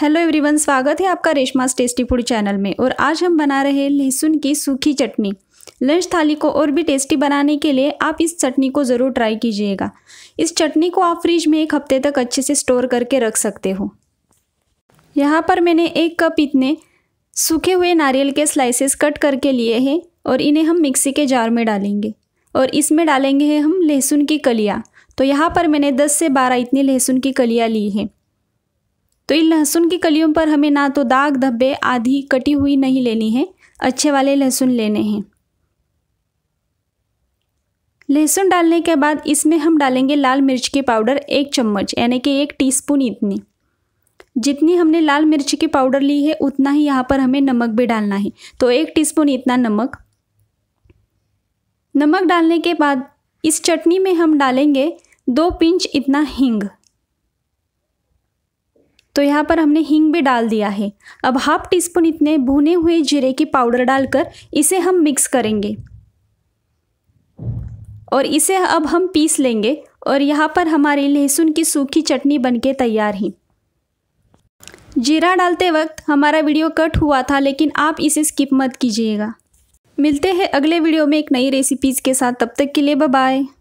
hello everyone स्वागत है आपका रेशमास टेस्टी फूड चैनल में और आज हम बना रहे हैं लहसुन की सूखी चटनी लंच थाली को और भी टेस्टी बनाने के लिए आप इस चटनी को ज़रूर ट्राई कीजिएगा इस चटनी को आप फ्रिज में एक हफ्ते तक अच्छे से स्टोर करके रख सकते हो यहाँ पर मैंने एक कप इतने सूखे हुए नारियल के स्लाइसेस कट करके लिए हैं और इन्हें हम मिक्सी के जार में डालेंगे और इसमें डालेंगे हम लहसुन की कलिया तो यहाँ पर मैंने 10 से 12 इतनी लहसुन की कलियाँ ली हैं तो इन लहसुन की कलियों पर हमें ना तो दाग धब्बे आधी कटी हुई नहीं लेनी है अच्छे वाले लहसुन लेने हैं लहसुन डालने के बाद इसमें हम डालेंगे लाल मिर्च की पाउडर एक चम्मच यानी कि एक टीस्पून इतनी जितनी हमने लाल मिर्च की पाउडर ली है उतना ही यहाँ पर हमें नमक भी डालना है तो एक टीस्पून इतना नमक नमक डालने के बाद इस चटनी में हम डालेंगे दो पिंच इतना हींग तो यहाँ पर हमने हींग भी डाल दिया है अब हाफ टी स्पून इतने भुने हुए जीरे की पाउडर डालकर इसे हम मिक्स करेंगे और इसे अब हम पीस लेंगे और यहाँ पर हमारी लहसुन की सूखी चटनी बनके तैयार है जीरा डालते वक्त हमारा वीडियो कट हुआ था लेकिन आप इसे स्किप मत कीजिएगा मिलते हैं अगले वीडियो में एक नई रेसिपीज़ के साथ तब तक के लिए बाय